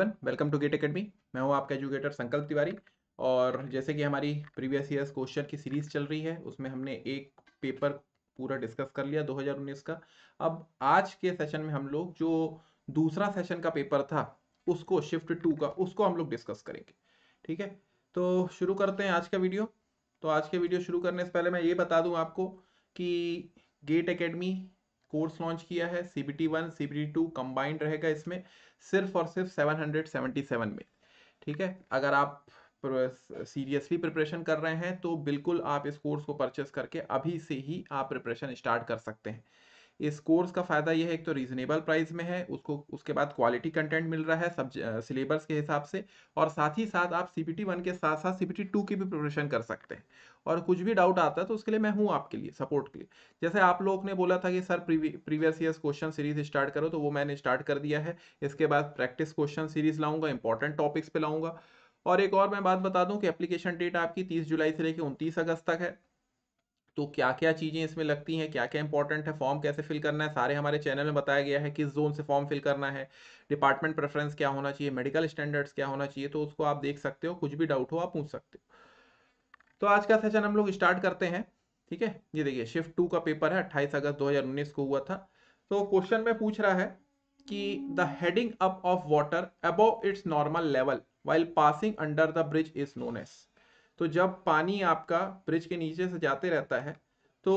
Everyone welcome to GATE Academy मैं हूं आपका एजुकेटर संकल्प तिवारी और जैसे कि हमारी प्रीवियस ईयर्स क्वेश्चन की सीरीज चल रही है उसमें हमने एक पेपर पूरा डिस्कस कर लिया 2019 का अब आज के सेशन में हम लोग जो दूसरा सेशन का पेपर था उसको शिफ्ट टू का उसको हम लोग डिस्कस करेंगे ठीक है तो शुरू करते हैं आज का वीडियो तो आज के वीडियो शुरू करने से पहले मैं ये बता दूँ आपको कि गेट अकेडमी कोर्स लॉन्च किया है CBT one CBT two combined रहेगा इसमें सिर्फ और सिर्फ 777 में ठीक है अगर आप सीरियसली प्रिपरेशन कर रहे हैं तो बिल्कुल आप इस कोर्स को परचेस करके अभी से ही आप प्रिपरेशन स्टार्ट कर सकते हैं इस कोर्स का फ़ायदा यह है एक तो रीजनेबल प्राइस में है उसको उसके बाद क्वालिटी कंटेंट मिल रहा है सब सिलेबस के हिसाब से और साथ ही साथ आप सी पी वन के साथ साथ सी पी टू की भी प्रिपरेशन कर सकते हैं और कुछ भी डाउट आता है तो उसके लिए मैं हूँ आपके लिए सपोर्ट के लिए जैसे आप लोग ने बोला था कि sir previous year question series start करो तो वो मैंने स्टार्ट कर दिया है इसके बाद प्रैक्टिस क्वेश्चन सीरीज लाऊंगा इंपॉर्टेंट टॉपिक्स पे लाऊंगा और एक और मैं बात बता दूं कि एप्लीकेशन डेट आपकी 30 जुलाई से लेकर 29 अगस्त तक है तो क्या क्या चीज़ें इसमें लगती हैं क्या क्या इंपॉर्टेंट है फॉर्म कैसे फिल करना है सारे हमारे चैनल में बताया गया है किस जोन से फॉर्म फिल करना है डिपार्टमेंट प्रेफरेंस क्या होना चाहिए मेडिकल स्टैंडर्ड्स क्या होना चाहिए तो उसको आप देख सकते हो कुछ भी डाउट हो आप पूछ सकते हो तो आज का सेशन हम लोग स्टार्ट करते हैं ठीक है ये देखिए शिफ्ट टू का पेपर है अट्ठाईस अगस्त दो को हुआ था तो क्वेश्चन में पूछ रहा है कि the heading up of water above its normal level while passing under the bridge is known as तो जब पानी आपका ब्रिज के नीचे से जाते रहता है तो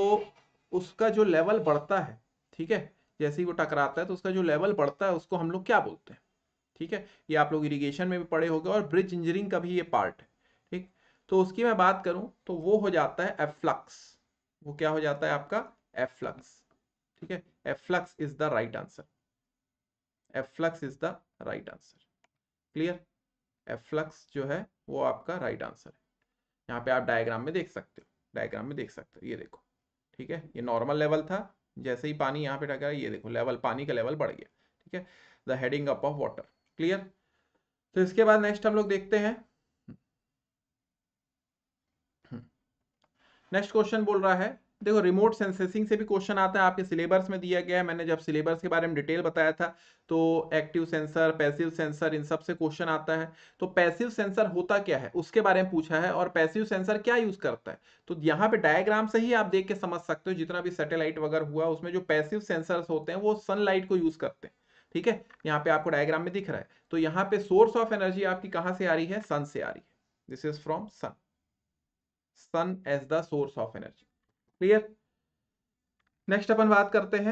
उसका जो लेवल बढ़ता है ठीक है जैसे ही वो टकराता है तो उसका जो लेवल बढ़ता है उसको हम लोग क्या बोलते हैं ठीक है ये आप लोग इरिगेशन में भी पढ़े हो और ब्रिज इंजीनियरिंग का भी ये पार्ट है ठीक तो उसकी मैं बात करूं तो वो हो जाता है एफ्लक्स वो क्या हो जाता है आपका एफ्लक्स ठीक है afflux is the right answer afflux is the right answer clear afflux जो है वो आपका राइट right आंसर है यहाँ पे आप डायग्राम में देख सकते हो डायग्राम में देख सकते हो ये देखो ठीक है ये नॉर्मल लेवल था जैसे ही पानी यहाँ पे टकरा ये देखो लेवल पानी का लेवल बढ़ गया ठीक है the heading up of water clear तो इसके बाद नेक्स्ट हम लोग देखते हैं नेक्स्ट हम्म। क्वेश्चन बोल रहा है देखो रिमोट सेंसेसिंग से भी क्वेश्चन आता है आपके सिलेबस में दिया गया है मैंने जब सिलेबस के बारे में डिटेल बताया था तो एक्टिव सेंसर पैसिव सेंसर इन सब से क्वेश्चन आता है तो पैसिव सेंसर होता क्या है उसके बारे में पूछा है और पैसिव सेंसर क्या यूज करता है तो यहाँ पे डायग्राम से ही आप देख के समझ सकते हो जितना भी सेटेलाइट वगैरह हुआ उसमें जो पैसिव सेंसर होते हैं वो सनलाइट को यूज करते हैं ठीक है यहाँ पे आपको डायग्राम में दिख रहा है तो यहाँ पे सोर्स ऑफ एनर्जी आपकी कहाँ से आ रही है सन से आ रही है this is from sun sun as the source of energy clear next अपन बात करते हैं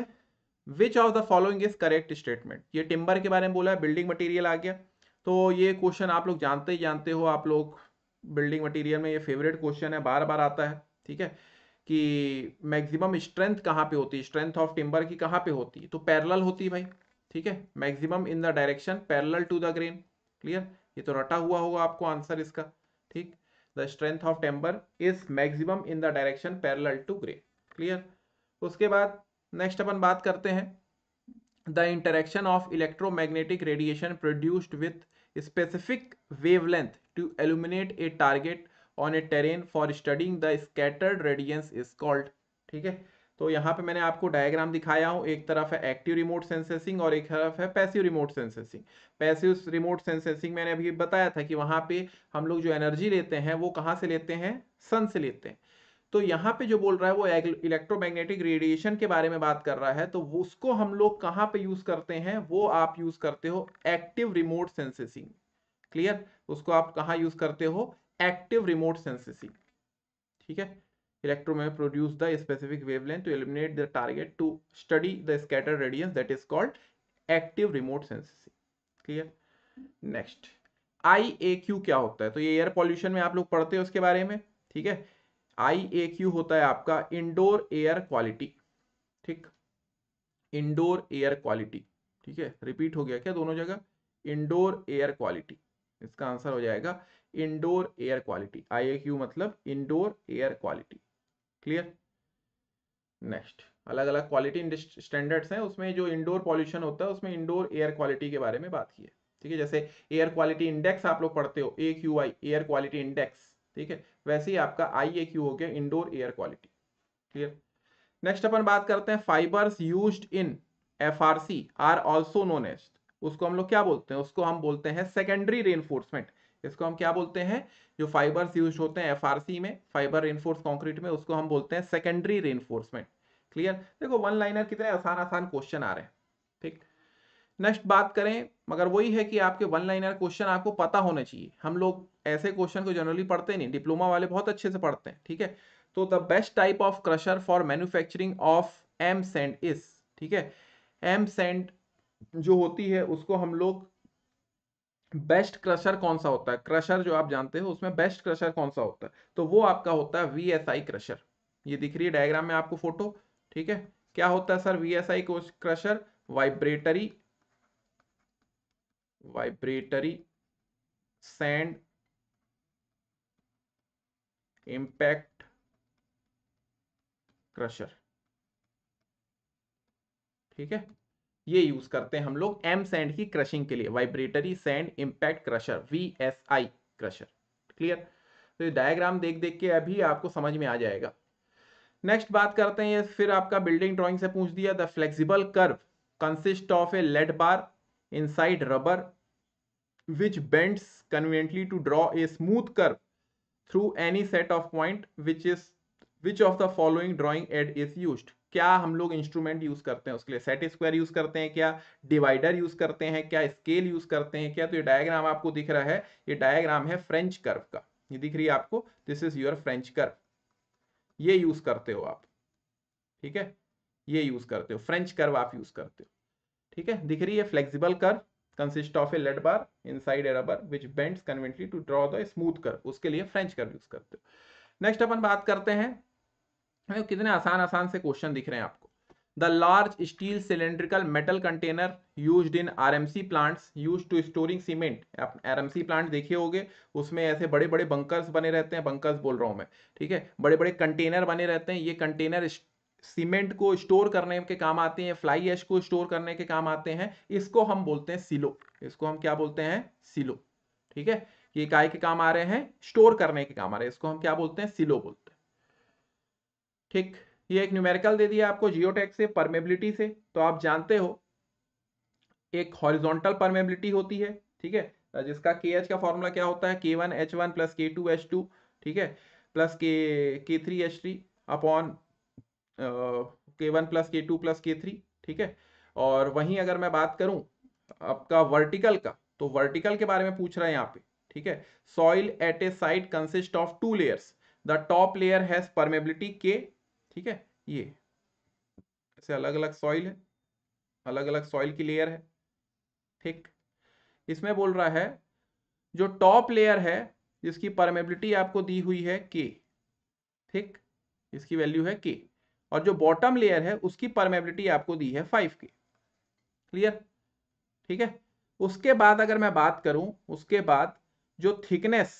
which of the following is correct statement ये टिम्बर के बारे में बोला है बिल्डिंग मटेरियल आ गया तो ये क्वेश्चन आप लोग जानते ही जानते हो आप लोग बिल्डिंग मटेरियल में ये फेवरेट क्वेश्चन है बार बार आता है ठीक है कि मैक्सिमम स्ट्रेंथ कहाँ पे होती है स्ट्रेंथ ऑफ टिम्बर की कहाँ पे होती है तो पैरल होती है भाई ठीक है maximum in the direction parallel to the grain clear ये तो रटा हुआ होगा आपको आंसर इसका ठीक the strength of timber is maximum in the direction parallel to grain clear उसके बाद नेक्स्ट अपन बात करते हैं the interaction of electromagnetic radiation produced with specific wavelength to illuminate a target on a terrain for studying the scattered radiance is called ठीक है तो यहाँ पे मैंने आपको डायग्राम दिखाया हूँ एक तरफ है एक्टिव रिमोट सेंसेसिंग और एक तरफ है passive remote sensing passive remote sensing मैंने अभी बताया था कि वहाँ पे हम लोग जो एनर्जी लेते हैं वो कहाँ से लेते हैं सन से लेते हैं तो यहाँ पे जो बोल रहा है वो इलेक्ट्रोमैग्नेटिक रेडिएशन के बारे में बात कर रहा है तो उसको हम लोग कहाँ पे यूज करते हैं वो आप यूज करते हो एक्टिव रिमोट सेंसेसिंग क्लियर उसको आप कहाँ यूज करते हो एक्टिव रिमोट सेंसेसिंग ठीक है इलेक्ट्रो में produce the specific wavelength to eliminate the target to study the scatter radiance that is called active remote sensing clear next I A Q क्या होता है तो ये एयर पॉल्यूशन में आप लोग पढ़ते हैं उसके बारे में ठीक है आई ए क्यू होता है आपका इंडोर एयर क्वालिटी ठीक इंडोर एयर क्वालिटी ठीक है रिपीट हो गया क्या दोनों जगह इंडोर एयर क्वालिटी इसका आंसर हो जाएगा indoor air quality I A Q मतलब indoor air quality clear next अलग अलग क्वालिटी स्टैंडर्ड्स हैं उसमें जो इंडोर पॉल्यूशन होता है उसमें इंडोर एयर क्वालिटी के बारे में बात की है ठीक है जैसे एयर क्वालिटी इंडेक्स आप लोग पढ़ते हो A Q I air quality index ठीक है वैसे ही आपका आई ए क्यू हो गया indoor air quality clear next अपन बात करते हैं fibres use in F R C R also known as उसको हम लोग क्या बोलते हैं उसको हम बोलते हैं सेकेंडरी रेनफोर्समेंट इसको हम क्या बोलते हैं जो फाइबर्स यूज होते हैं एफ में फाइबर रेनफोर्स कॉन्क्रीट में उसको हम बोलते हैं सेकेंडरी रेनफोर्समेंट क्लियर देखो वन लाइनर कितने आसान आसान क्वेश्चन आ रहे हैं ठीक नेक्स्ट बात करें मगर वही है कि आपके वन लाइनर क्वेश्चन आपको पता होना चाहिए हम लोग ऐसे क्वेश्चन को जनरली पढ़ते नहीं डिप्लोमा वाले बहुत अच्छे से पढ़ते हैं ठीक है तो the best type of crusher for manufacturing of M sand is ठीक है एम सेंड जो होती है उसको हम लोग बेस्ट क्रशर कौन सा होता है क्रशर जो आप जानते हो उसमें बेस्ट क्रशर कौन सा होता है तो वो आपका होता है वी क्रशर ये दिख रही है डायग्राम में आपको फोटो ठीक है क्या होता है sir V S I crusher vibratory vibratory sand impact crusher ठीक है ये यूज करते हैं हम लोग एम सैंड की क्रशिंग के लिए vibratory sand impact crusher V S I crusher clear तो ये डायग्राम देख देख के अभी आपको समझ में आ जाएगा नेक्स्ट बात करते हैं फिर आपका बिल्डिंग ड्रॉइंग से पूछ दिया the flexible curve consist of a lead bar inside rubber which bends conveniently to draw a smooth curve through any set of point which is which of the following drawing aid is use क्या हम लोग instrument use करते हैं उसके लिए set square use करते हैं क्या डिवाइडर यूज करते हैं क्या स्केल यूज करते हैं क्या तो ये डायग्राम आपको दिख रहा है ये डायग्राम है फ्रेंच कर्व का ये दिख रही है आपको this is your French curve ये यूज करते हो आप ठीक है ये यूज करते हो फ्रेंच कर्व आप यूज करते हो ठीक है दिख रही है flexible curve consist of a lead bar side a rubber which bends conveniently to draw the smooth curve उसके लिए फ्रेंच कर्व यूज करते हो नेक्स्ट अपन बात करते हैं कितने आसान आसान से क्वेश्चन दिख रहे हैं आपको the large steel cylindrical metal container use in R M C plants use to storing cement M RMC plant देखे गए उसमें ऐसे बड़े बड़े बंकर्स बने रहते हैं बंकर्स बोल रहा हूँ मैं ठीक है बड़े बड़े कंटेनर बने रहते हैं ये कंटेनर सीमेंट को स्टोर करने के काम आते हैं फ्लाई एश को स्टोर करने के काम आते हैं इसको हम बोलते हैं सिलो इसको हम क्या बोलते हैं सिलो ठीक है ये काय के काम आ रहे हैं स्टोर करने के काम आ रहे हैं इसको हम क्या बोलते हैं सिलो बोलते हैं ठीक ये एक न्यूमेरिकल दे दिया आपको जियोटेक से परमेबिलिटी से तो आप जानते हो एक हॉरिजॉन्टल परमेबिलिटी होती है ठीक है जिसका के एच का फॉर्मूला क्या होता है K one H one plus K two H two ठीक है plus K K three H three upon K one plus K two plus K three ठीक है और वहीं अगर मैं बात करूं आपका वर्टिकल का तो वर्टिकल के बारे में पूछ रहा है यहाँ पे ठीक है soil at a site consist of two layers the top layer has permeability K ठीक है ये ऐसे अलग अलग सॉइल है अलग अलग सॉइल की लेयर है ठीक इसमें बोल रहा है जो टॉप लेयर है जिसकी परमेबिलिटी आपको दी हुई है के ठीक इसकी वैल्यू है के और जो बॉटम लेयर है उसकी परमेबिलिटी आपको दी है फाइव के क्लियर ठीक है उसके बाद अगर मैं बात करूं उसके बाद जो thickness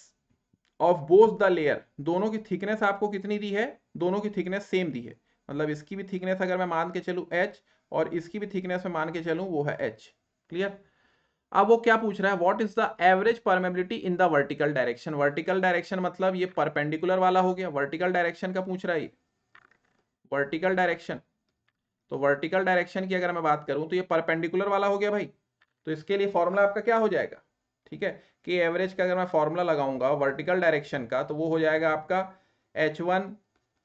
of both the layer दोनों की थिकनेस आपको कितनी दी है दोनों की थिकनेस सेम दी है मतलब इसकी भी थिकनेस अगर मैं मान के चलूँ एच और इसकी भी थिकनेस में मान के चलूँ वो है एच क्लियर अब वो क्या पूछ रहा है what is the average permeability in the vertical direction vertical direction मतलब ये परपेंडिकुलर वाला हो गया वर्टिकल डायरेक्शन का पूछ रहा है वर्टिकल डायरेक्शन तो वर्टिकल डायरेक्शन की अगर मैं बात करूं तो ये परपेंडिकुलर वाला हो गया भाई तो इसके लिए फॉर्मूला आपका क्या हो जाएगा ठीक है कि एवरेज का अगर मैं फॉर्मूला लगाऊंगा वर्टिकल डायरेक्शन का तो वो हो जाएगा आपका H one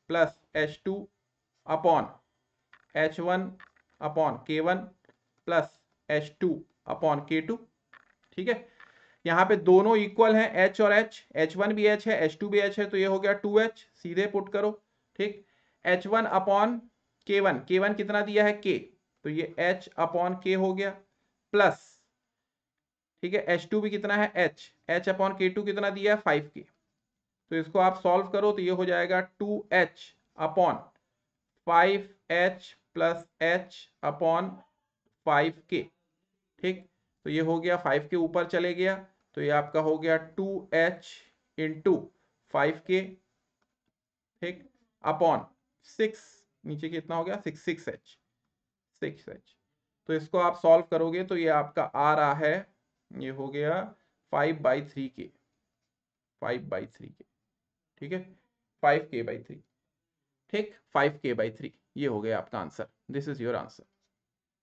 plus H two upon H one upon K one plus H two upon K two ठीक है यहाँ पे दोनों इक्वल हैं एच और एच एच वन भी एच है एच टू भी एच है तो ये हो गया टू एच सीधे पुट करो ठीक H one upon K one K one कितना दिया है के तो ये एच अपॉन के हो गया प्लस ठीक है एच टू भी कितना है H H upon K two कितना दिया है फाइव के तो इसको आप सॉल्व करो तो ये हो जाएगा two H upon five H plus H upon five K ठीक तो ये हो गया फाइव के ऊपर चले गया तो ये आपका हो गया two H into five K ठीक अपॉन सिक्स नीचे कितना हो गया six six H six H तो इसको आप सॉल्व करोगे तो ये आपका आ रहा है ये हो गया five by three K five by three K ठीक है फाइव के बाई थ्री ठीक फाइव के बाई थ्री ये हो गया आपका answer this is your answer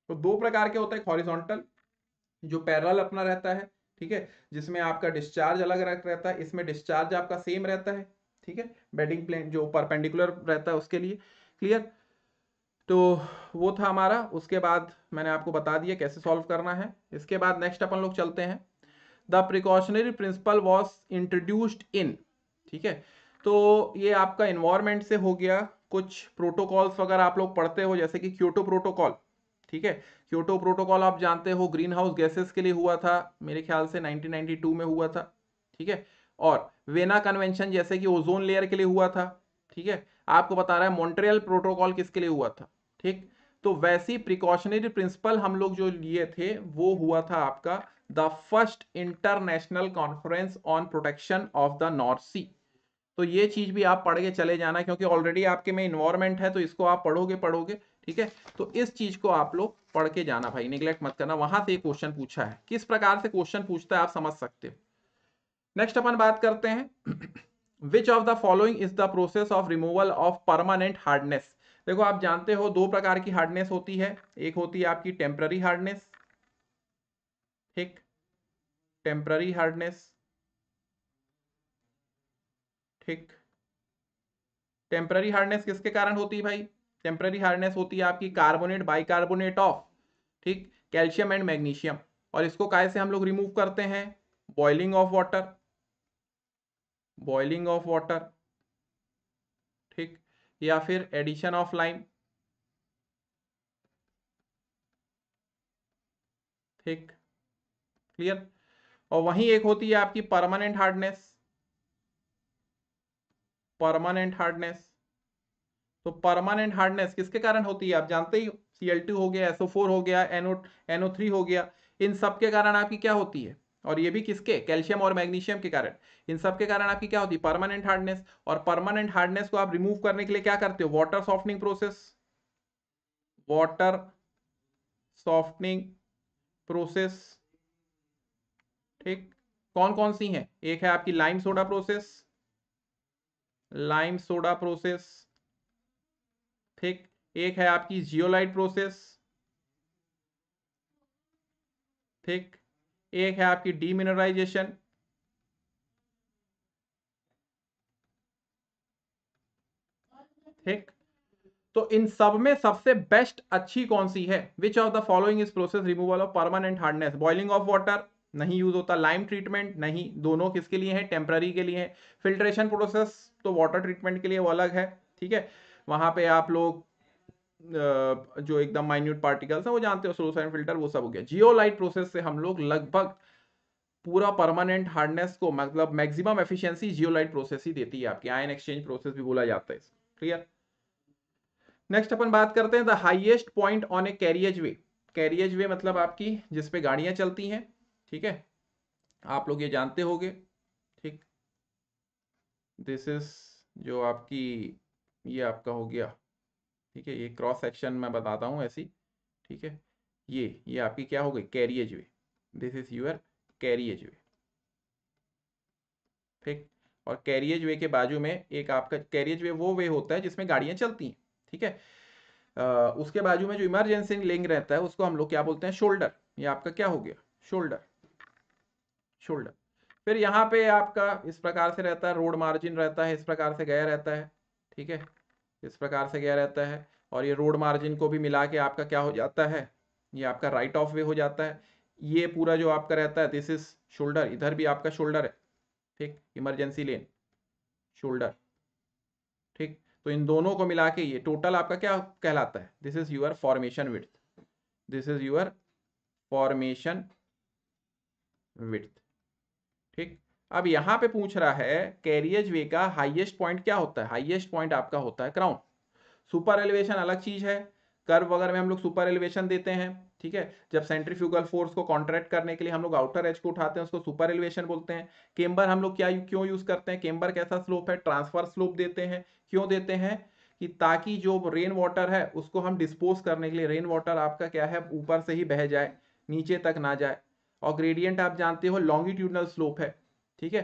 तो दो प्रकार के होते हैं हॉरिजॉन्टल जो पैरल अपना रहता है ठीक है जिसमें आपका डिस्चार्ज अलग रहता है इसमें डिस्चार्ज आपका सेम रहता है ठीक है बेडिंग प्लेन जो परपेंडिकुलर रहता है उसके लिए क्लियर तो वो था हमारा उसके बाद मैंने आपको बता दिया कैसे सॉल्व करना है इसके बाद नेक्स्ट अपन लोग चलते हैं the precautionary principle was introduced in ठीक है तो ये आपका इन्वायरमेंट से हो गया कुछ प्रोटोकॉल्स वगैरह आप लोग पढ़ते हो जैसे कि क्योटो प्रोटोकॉल ठीक है क्योटो प्रोटोकॉल आप जानते हो ग्रीन हाउस गैसेस के लिए हुआ था मेरे ख्याल से 1992 में हुआ था ठीक है और वेना कन्वेंशन जैसे कि ओजोन लेयर के लिए हुआ था ठीक है आपको बता रहा है मॉन्ट्रियल प्रोटोकॉल किसके लिए हुआ था ठीक तो वैसी प्रिकॉशनरी प्रिंसिपल हम लोग जो लिए थे वो हुआ था आपका the first international conference on protection of the North Sea तो ये चीज भी आप पढ़ के चले जाना क्योंकि ऑलरेडी आपके में इन्वायरमेंट है तो इसको आप पढ़ोगे पढ़ोगे ठीक है तो इस चीज को आप लोग पढ़ के जाना भाई निग्लेक्ट मत करना वहां से क्वेश्चन पूछा है किस प्रकार से क्वेश्चन पूछता है आप समझ सकते हो नेक्स्ट अपन बात करते हैं which of the following is the process of removal of permanent hardness देखो आप जानते हो दो प्रकार की हार्डनेस होती है एक होती है आपकी टेम्प्ररी हार्डनेस ठीक टेम्प्ररी हार्डनेस ठीक टेम्प्ररी हार्डनेस किसके कारण होती है भाई टेम्प्ररी हार्डनेस होती है आपकी कार्बोनेट बाइकार्बोनेट ऑफ ठीक कैल्शियम एंड मैग्नीशियम और इसको काय से हम लोग रिमूव करते हैं boiling of water boiling of water ठीक या फिर एडिशन ऑफ लाइम ठीक क्लियर और वहीं एक होती है आपकी परमानेंट हार्डनेस परमानेंट हार्डनेस तो परमानेंट हार्डनेस किसके कारण होती है आप जानते ही सीएल टू हो गया एसओ फोर हो गया एनओ एनओ थ्री हो गया इन सब के कारण आपकी क्या होती है और ये भी किसके कैल्शियम और मैग्नीशियम के कारण इन सब के कारण आपकी क्या होती है परमानेंट हार्डनेस और परमानेंट हार्डनेस को आप रिमूव करने के लिए क्या करते हो water softening process water softening process ठीक कौन कौन सी है एक है आपकी lime soda process lime soda process ठीक एक है आपकी जियोलाइट प्रोसेस ठीक एक है आपकी डीमिनरलाइजेशन ठीक तो इन सब में सबसे बेस्ट अच्छी कौन सी है which of the following is process removal of permanent hardness boiling of water नहीं यूज होता लाइम ट्रीटमेंट नहीं दोनों किसके लिए है टेम्पररी के लिए है फिल्ट्रेशन प्रोसेस तो वाटर ट्रीटमेंट के लिए वो अलग है ठीक है वहां पे आप लोग जो एकदम माइन्यूट पार्टिकल्स हैं वो जानते हो सोलोसाइन फिल्टर वो सब हो गया जियोलाइट प्रोसेस से हम लोग लगभग पूरा परमानेंट हार्डनेस को मतलब मैक्सिमम एफिशिएंसी जियोलाइट प्रोसेस ही देती है आपकी आयन एक्सचेंज प्रोसेस भी बोला जाता है क्लियर नेक्स्ट अपन बात करते हैं the highest point on a carriageway carriageway मतलब आपकी जिसपे गाड़ियां चलती हैं ठीक है आप लोग ये जानते हो ठीक दिस इज जो आपकी ये आपका हो गया ठीक है ये क्रॉस सेक्शन मैं बताता हूँ ऐसी ठीक है ये ये आपकी क्या हो गई carriageway this is your carriageway ठीक और कैरियज वे के बाजू में एक आपका कैरियज वे वो वे होता है जिसमें गाड़ियां चलती हैं ठीक है आ, उसके बाजू में जो इमरजेंसी लिंग रहता है उसको हम लोग क्या बोलते हैं शोल्डर ये आपका क्या हो गया शोल्डर शोल्डर फिर यहाँ पे आपका इस प्रकार से रहता है रोड मार्जिन रहता है इस प्रकार से गया रहता है ठीक है इस प्रकार से क्या रहता है और ये रोड मार्जिन को भी मिला के आपका क्या हो जाता है ये आपका राइट ऑफ वे हो जाता है ये पूरा जो आपका रहता है दिस इज शोल्डर इधर भी आपका शोल्डर है ठीक इमरजेंसी लेन शोल्डर ठीक तो इन दोनों को मिला के ये टोटल आपका क्या कहलाता है this is your formation width this is your formation width ठीक अब यहां पे पूछ रहा है कैरियज वे का हाईएस्ट पॉइंट क्या होता है हाईएस्ट पॉइंट आपका होता है क्राउन सुपर एलिवेशन अलग चीज है कर्व वगैरह में हम लोग सुपर एलिवेशन देते हैं ठीक है जब सेंट्रीफ्यूगल फोर्स को कॉन्ट्रैक्ट करने के लिए हम लोग आउटर एज को उठाते हैं उसको सुपर एलिवेशन बोलते हैं केम्बर हम लोग क्या क्यों यूज करते हैं केम्बर कैसा स्लोप है ट्रांसफर स्लोप देते हैं क्यों देते हैं कि ताकि जो रेन वाटर है उसको हम डिस्पोज करने के लिए रेन वाटर आपका क्या है ऊपर से ही बह जाए नीचे तक ना जाए और ग्रेडियंट आप जानते हो लॉन्गिट्यूडनल स्लोप है ठीक है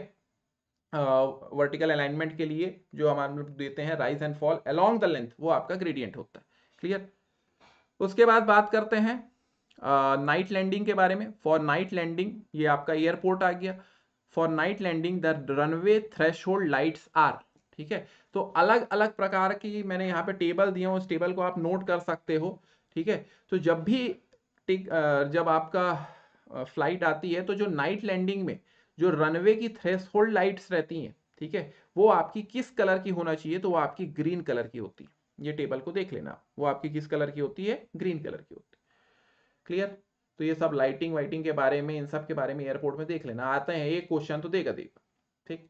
वर्टिकल अलाइनमेंट के लिए जो हम देते हैं rise and fall along the length वो आपका ग्रेडियंट होता है क्लियर उसके बाद बात करते हैं नाइट लैंडिंग के बारे में फॉर नाइट लैंडिंग ये आपका एयरपोर्ट आ गया for night landing the runway threshold lights are ठीक है तो अलग अलग प्रकार की मैंने यहाँ पे टेबल दिए उस टेबल को आप नोट कर सकते हो ठीक है तो जब भी जब आपका फ्लाइट आती है तो जो नाइट लैंडिंग में जो रनवे की थ्रेस लाइट्स रहती हैं ठीक है वो आपकी किस कलर की होना चाहिए तो वो आपकी ग्रीन कलर की होती है ये टेबल को देख लेना वो आपकी किस कलर की होती है ग्रीन कलर की होती है क्लियर तो ये सब लाइटिंग वाइटिंग के बारे में इन सब के बारे में एयरपोर्ट में देख लेना आते हैं एक क्वेश्चन तो देगा देगा ठीक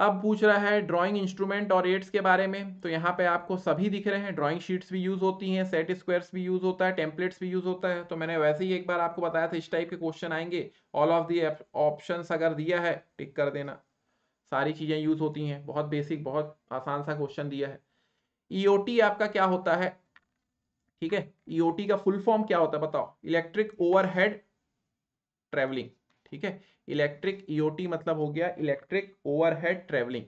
अब पूछ रहा है ड्राइंग इंस्ट्रूमेंट और एड्स के बारे में तो यहाँ पे आपको सभी दिख रहे हैं ड्राइंग शीट्स भी यूज़ होती हैं सेट स्क्वायर्स भी यूज़ होता है टेम्पलेट्स भी यूज़ होता है तो मैंने वैसे ही एक बार आपको बताया था इस टाइप के क्वेश्चन आएंगे ऑल ऑफ दी ऑप्शन अगर दिया है टिक कर देना सारी चीज़ें यूज़ होती हैं बहुत बेसिक बहुत आसान सा क्वेश्चन दिया है ई e आपका क्या होता है ठीक है ई e का फुल फॉर्म क्या होता है बताओ इलेक्ट्रिक ओवर ट्रेवलिंग ठीक है इलेक्ट्रिक ईओटी e मतलब हो गया इलेक्ट्रिक ओवरहेड ट्रेवलिंग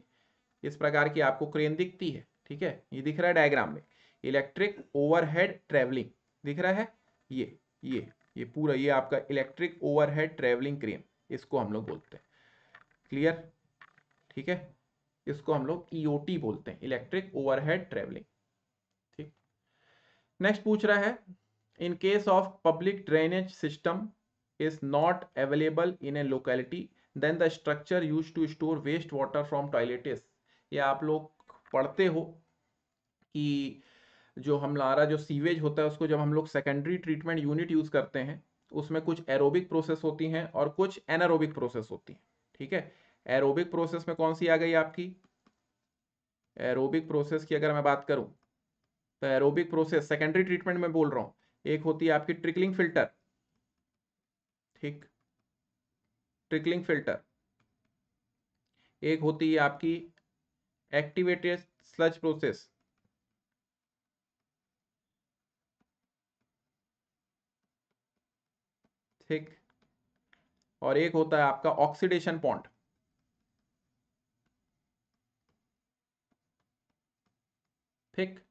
इस प्रकार की आपको क्रेन दिखती है ठीक है ये दिख रहा है डायग्राम में इलेक्ट्रिक ओवरहेड ट्रेवलिंग दिख रहा है ये ये ये पूरा ये आपका इलेक्ट्रिक ओवरहेड ट्रेवलिंग क्रेन इसको हम लोग बोलते हैं क्लियर ठीक है इसको हम लोग ईओटी e बोलते हैं इलेक्ट्रिक ओवरहेड ट्रेवलिंग ठीक नेक्स्ट पूछ रहा है in case of public drainage system is not available in a locality then the structure used to store waste water from toilet is ये आप लोग पढ़ते हो कि जो हमारा जो सीवेज होता है उसको जब हम लोग सेकेंडरी ट्रीटमेंट यूनिट यूज़ करते हैं उसमें कुछ एरोबिक प्रोसेस होती हैं और कुछ एनारोबिक प्रोसेस होती हैं ठीक है एरोबिक प्रोसेस में कौन सी आ गई आपकी एरोबिक प्रोसेस की अगर मैं बात करूं तो एरोबिक प्रोसेस सेकेंडरी ट्रीटमेंट में बोल रहा हूँ एक होती है आपकी ट्रिकलिंग फिल्टर ठीक ट्रिकलिंग फिल्टर एक होती है आपकी एक्टिवेटेड स्लज प्रोसेस ठीक और एक होता है आपका ऑक्सीडेशन पॉइंट ठीक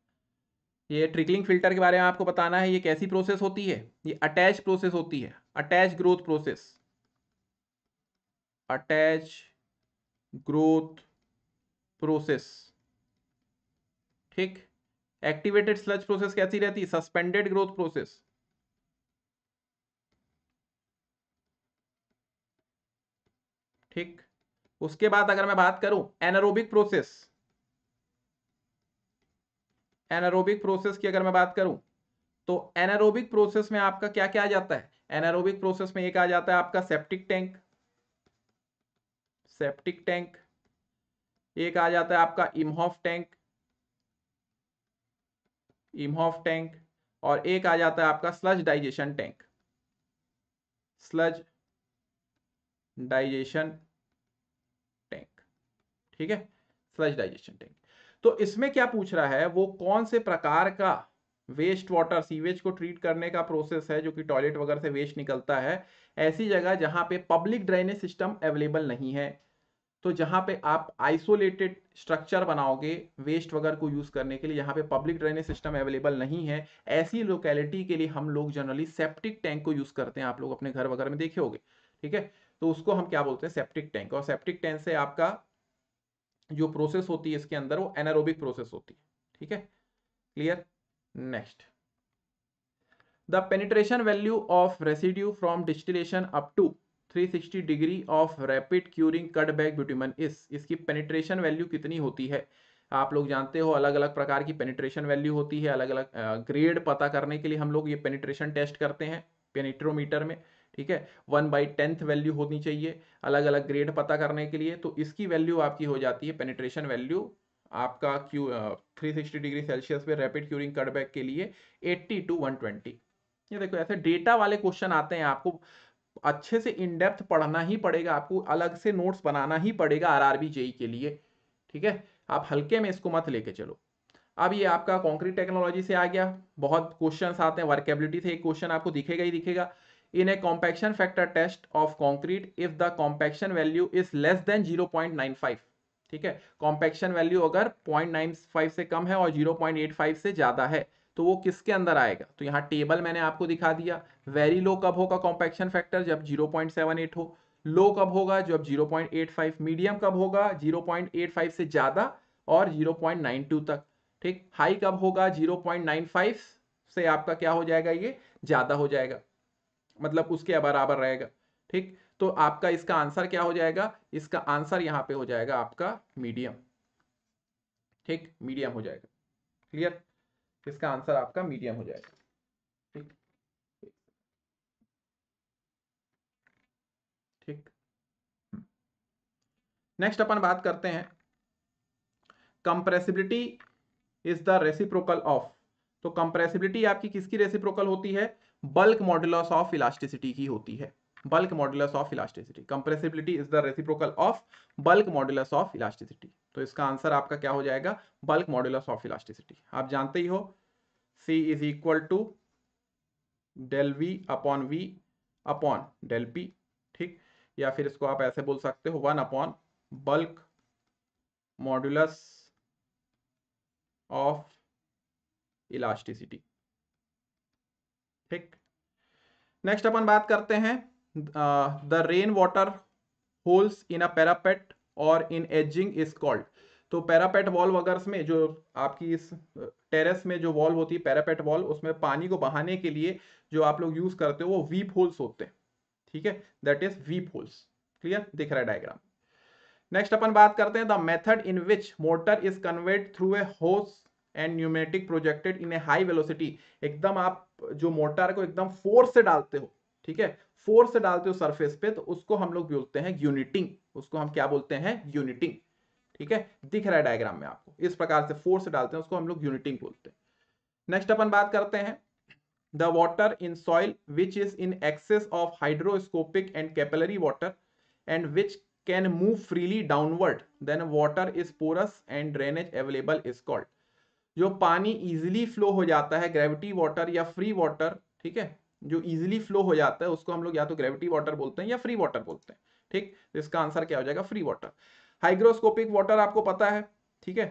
ये ट्रिकलिंग फिल्टर के बारे में आपको बताना है ये कैसी प्रोसेस होती है ये अटैच प्रोसेस होती है attach growth process attach growth process ठीक एक्टिवेटेड स्लज प्रोसेस कैसी रहती है सस्पेंडेड ग्रोथ प्रोसेस ठीक उसके बाद अगर मैं बात करूं एनारोबिक प्रोसेस एनारोबिक प्रोसेस की अगर मैं बात करूं तो एनारोबिक प्रोसेस में आपका क्या क्या आ जाता है एनारोबिक प्रोसेस में एक आ जाता है आपका सेप्टिक टैंक सेप्टिक टैंक एक आ जाता है आपका इमहॉफ टैंक इमहॉफ टैंक और एक आ जाता है आपका sludge digestion tank sludge digestion tank ठीक है स्लज डाइजेशन टैंक तो इसमें क्या पूछ रहा है वो कौन से प्रकार का वेस्ट वाटर सीवेज को ट्रीट करने का प्रोसेस है जो कि टॉयलेट वगैरह से वेस्ट निकलता है ऐसी जगह जहां पे पब्लिक ड्रेनेज सिस्टम अवेलेबल नहीं है तो जहां पे आप आइसोलेटेड स्ट्रक्चर बनाओगे वेस्ट वगैरह को यूज़ करने के लिए यहाँ पे पब्लिक ड्रेनेज सिस्टम अवेलेबल नहीं है ऐसी लोकेलिटी के लिए हम लोग जनरली सेप्टिक टैंक को यूज़ करते हैं आप लोग अपने घर वगैरह में देखे होगे ठीक है तो उसको हम क्या बोलते हैं सेप्टिक टैंक और सेप्टिक टैंक से आपका जो प्रोसेस होती है इसके अंदर वो एनारोबिक प्रोसेस होती है ठीक है clear next the penetration value of residue from distillation up to 360 degree of rapid curing cut back bitumen is इसकी पेनिट्रेशन वैल्यू कितनी होती है आप लोग जानते हो अलग अलग प्रकार की पेनिट्रेशन वैल्यू होती है अलग अलग ग्रेड पता करने के लिए हम लोग ये पेनिट्रेशन टेस्ट करते हैं पेनिट्रोमीटर में ठीक है वन बाई टेंथ वैल्यू होनी चाहिए अलग अलग ग्रेड पता करने के लिए तो इसकी वैल्यू आपकी हो जाती है पेनिट्रेशन वैल्यू आपका Q three sixty degree Celsius पे रैपिड क्यूरिंग कटबैक के लिए एट्टी टू वन ट्वेंटी ये देखो ऐसे डेटा वाले क्वेश्चन आते हैं आपको अच्छे से इनडेप्थ पढ़ना ही पड़ेगा आपको अलग से नोट्स बनाना ही पड़ेगा आर आर जेई के लिए ठीक है आप हल्के में इसको मत लेके चलो अब ये आपका कॉन्क्रीट टेक्नोलॉजी से आ गया बहुत क्वेश्चंस आते हैं वर्केबिलिटी से एक क्वेश्चन आपको दिखेगा ही दिखेगा in a compaction factor test of concrete if the compaction value is less than 0.95 ठीक है कॉम्पैक्शन वैल्यू अगर 0.95 से कम है और 0.85 से ज़्यादा है तो वो किसके अंदर आएगा तो यहाँ टेबल मैंने आपको दिखा दिया वेरी लो कब होगा कॉम्पैक्शन फैक्टर जब 0.78 हो लो कब होगा जब 0.85 मीडियम कब होगा 0.85 से ज़्यादा और 0.92 तक ठीक हाई कब होगा 0.95 से आपका क्या हो जाएगा ये ज़्यादा हो जाएगा मतलब उसके बराबर रहेगा ठीक तो आपका इसका आंसर क्या हो जाएगा इसका आंसर यहाँ पे हो जाएगा आपका मीडियम ठीक मीडियम हो जाएगा क्लियर इसका आंसर आपका मीडियम हो जाएगा ठीक ठीक नेक्स्ट अपन बात करते हैं compressibility is the reciprocal of तो कंप्रेसिबिलिटी आपकी किसकी रेसिप्रोकल होती है बल्क मॉड्यूलस ऑफ इलास्टिसिटी की होती है bulk modulus of elasticity compressibility is the reciprocal of bulk modulus of elasticity तो इसका आंसर आपका क्या हो जाएगा बल्क मॉड्यूलस ऑफ इलास्टिसिटी आप जानते ही हो C is equal to del V upon V upon del P ठीक या फिर इसको आप ऐसे बोल सकते हो one upon bulk modulus of elasticity ठीक नेक्स्ट अपन बात करते हैं the rain water holes in a parapet और इन एजिंग इज कॉल्ड तो पैरापेट वॉल वगैरह में जो आपकी इस टेरेस में जो वॉल होती है पैरापेट वॉल उसमें पानी को बहाने के लिए जो आप लोग यूज करते हो वो वीप होल्स होते हैं ठीक है that is weep holes clear दिख रहा है डायग्राम नेक्स्ट अपन बात करते हैं the method in which mortar is conveyed through a hose and pneumatic projected in a high velocity एकदम आप जो मोटार को एकदम फोर्स से डालते हो ठीक है फोर्स से डालते हो सरफेस पे तो उसको हम लोग बोलते हैं यूनिटिंग उसको हम क्या बोलते हैं यूनिटिंग ठीक है दिख रहा है डायग्राम में आपको इस प्रकार से फोर्स डालते हैं उसको हम लोग यूनिटिंग बोलते हैं नेक्स्ट अपन बात करते हैं the water in soil which is in excess of hygroscopic and capillary water and which can move freely downward then water is porous and drainage available is called जो पानी इजिली फ्लो हो जाता है gravity water या free water ठीक है जो easily flow हो जाता है उसको हम लोग या तो ग्रेविटी वाटर बोलते हैं या फ्री वाटर बोलते हैं ठीक तो इसका आंसर क्या हो जाएगा फ्री वाटर हाइग्रोस्कोपिक वाटर आपको पता है ठीक है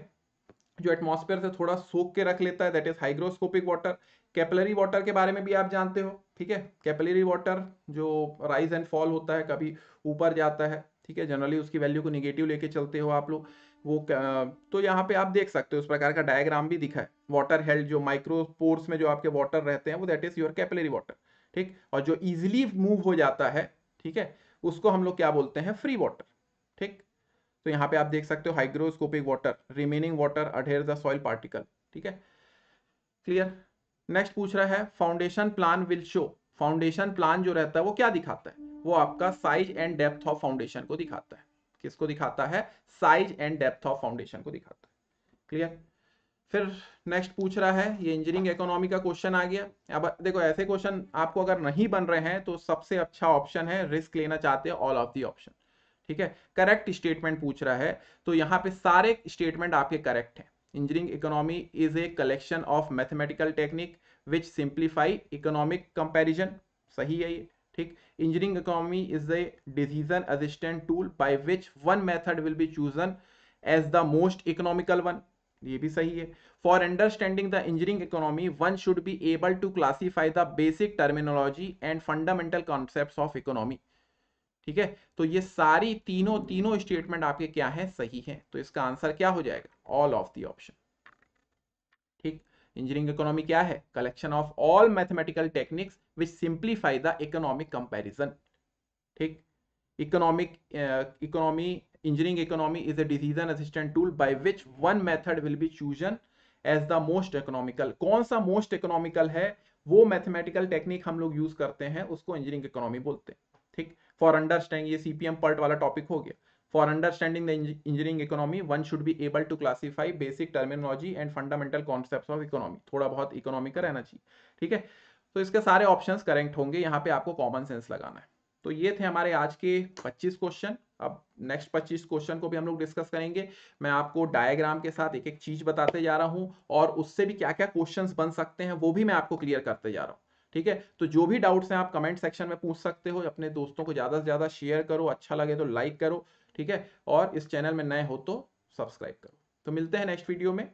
जो एटमोस्फेयर से थोड़ा सोख के रख लेता है that is hygroscopic water capillary water के बारे में भी आप जानते हो ठीक है कैपलरी वाटर जो राइज एंड फॉल होता है कभी ऊपर जाता है ठीक है जनरली उसकी वैल्यू को निगेटिव लेके चलते हो आप लोग वो तो यहाँ पे आप देख सकते हो उस प्रकार का डायग्राम भी दिखा है वाटर हेल्ड जो माइक्रोपोर्स में जो आपके वाटर रहते हैं वो that is your capillary water ठीक और जो इजिली मूव हो जाता है ठीक है उसको हम लोग क्या बोलते हैं फ्री वाटर ठीक तो यहाँ पे आप देख सकते हो hygroscopic water remaining water adhere the soil particle ठीक है क्लियर नेक्स्ट पूछ रहा है foundation plan will show foundation plan जो रहता है वो क्या दिखाता है वो आपका size and depth of foundation को दिखाता है किसको दिखाता है size and depth of foundation को दिखाता है क्लियर फिर नेक्स्ट पूछ रहा है ये इंजीनियरिंग इकोनॉमी का क्वेश्चन आ गया अब देखो ऐसे क्वेश्चन आपको अगर नहीं बन रहे हैं तो सबसे अच्छा ऑप्शन है रिस्क लेना चाहते हैं ऑल ऑफ दी ऑप्शन ठीक है करेक्ट स्टेटमेंट पूछ रहा है तो यहाँ पे सारे स्टेटमेंट आपके करेक्ट हैं engineering economy is a collection of mathematical technique which simplify economic comparison सही है ये ठीक engineering economy is a decision assistant tool by which one method will be chosen as the most economical one ये भी सही है for understanding the engineering economy one should be able to classify the basic terminology and fundamental concept of economy ठीक है तो ये सारी तीनों तीनों स्टेटमेंट आपके क्या है सही है तो इसका आंसर क्या हो जाएगा all of the option engineering economy क्या है collection of all mathematical techniques which simplify the economic comparison ठीक economic economy engineering economy is a decision assistant tool by which one method will be chosen as the most economical कौन सा most economical है वो mathematical technique हम लोग use करते हैं उसको इंजीनियरिंग इकोनॉमी बोलते हैं ठीक फॉर अंडरस्टैंड ये सीपीएम पर्ट वाला टॉपिक हो गया For understanding the engineering economy, one should be able to classify basic terminology and fundamental concepts of economy. थोड़ा बहुत इकोनॉमी का रहना चाहिए ठीक है तो इसके सारे ऑप्शंस करेक्ट होंगे यहाँ पे आपको कॉमन सेंस लगाना है तो ये थे हमारे आज के 25 क्वेश्चन अब नेक्स्ट 25 क्वेश्चन को भी हम लोग डिस्कस करेंगे मैं आपको डायग्राम के साथ एक एक चीज बताते जा रहा हूं और उससे भी क्या क्या क्वेश्चंस बन सकते हैं वो भी मैं आपको क्लियर करते जा रहा हूं ठीक है तो जो भी डाउट्स हैं आप कमेंट सेक्शन में पूछ सकते हो अपने दोस्तों को ज़्यादा से ज़्यादा शेयर करो अच्छा लगे तो लाइक करो ठीक है और इस चैनल में नए हो तो सब्सक्राइब करो तो मिलते हैं नेक्स्ट वीडियो में